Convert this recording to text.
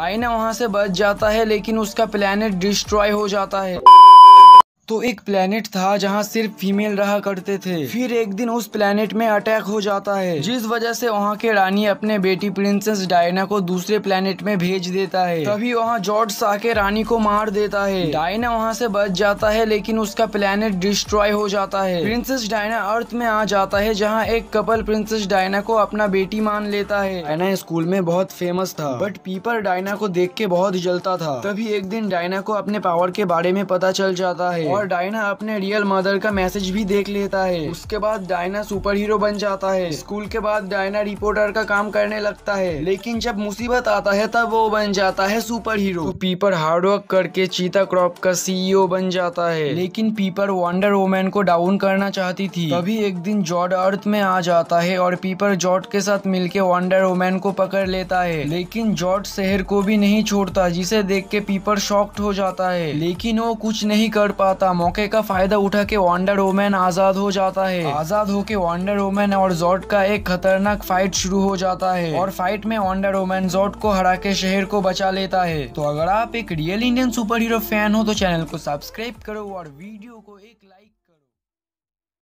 आईना वहाँ से बच जाता है लेकिन उसका प्लानट डिस्ट्रॉय हो जाता है तो एक प्लेनेट था जहाँ सिर्फ फीमेल रहा करते थे फिर एक दिन उस प्लेनेट में अटैक हो जाता है जिस वजह से वहाँ के रानी अपने बेटी प्रिंसेस डायना को दूसरे प्लेनेट में भेज देता है तभी वहाँ जॉर्ज आके रानी को मार देता है डायना वहाँ से बच जाता है लेकिन उसका प्लेनेट डिस्ट्रॉय हो जाता है प्रिंसेस डायना अर्थ में आ जाता है जहाँ एक कपल प्रिंसेस डायना को अपना बेटी मान लेता है डायना स्कूल में बहुत फेमस था बट पीपर डायना को देख के बहुत जलता था तभी एक दिन डायना को अपने पावर के बारे में पता चल जाता है और डायना अपने रियल मदर का मैसेज भी देख लेता है उसके बाद डायना सुपर हीरो बन जाता है स्कूल के बाद डायना रिपोर्टर का काम करने लगता है लेकिन जब मुसीबत आता है तब वो बन जाता है सुपर हीरो तो पीपर हार्डवर्क करके चीता क्रॉप का सीईओ बन जाता है लेकिन पीपर वंडर वोमैन को डाउन करना चाहती थी तभी एक दिन जॉर्ड अर्थ में आ जाता है और पीपर जॉर्ड के साथ मिलकर वंडर वोमेन को पकड़ लेता है लेकिन जॉर्ड शहर को भी नहीं छोड़ता जिसे देख के पीपर शॉक्ट हो जाता है लेकिन वो कुछ नहीं कर पाता मौके का फायदा उठा के वॉन्डर वोमैन आजाद हो जाता है आजाद होके वॉन्डर वोमैन और जोट का एक खतरनाक फाइट शुरू हो जाता है और फाइट में वॉन्डर वोमैन जोट को हरा के शहर को बचा लेता है तो अगर आप एक real Indian super hero fan हो तो चैनल को सब्सक्राइब करो और वीडियो को एक लाइक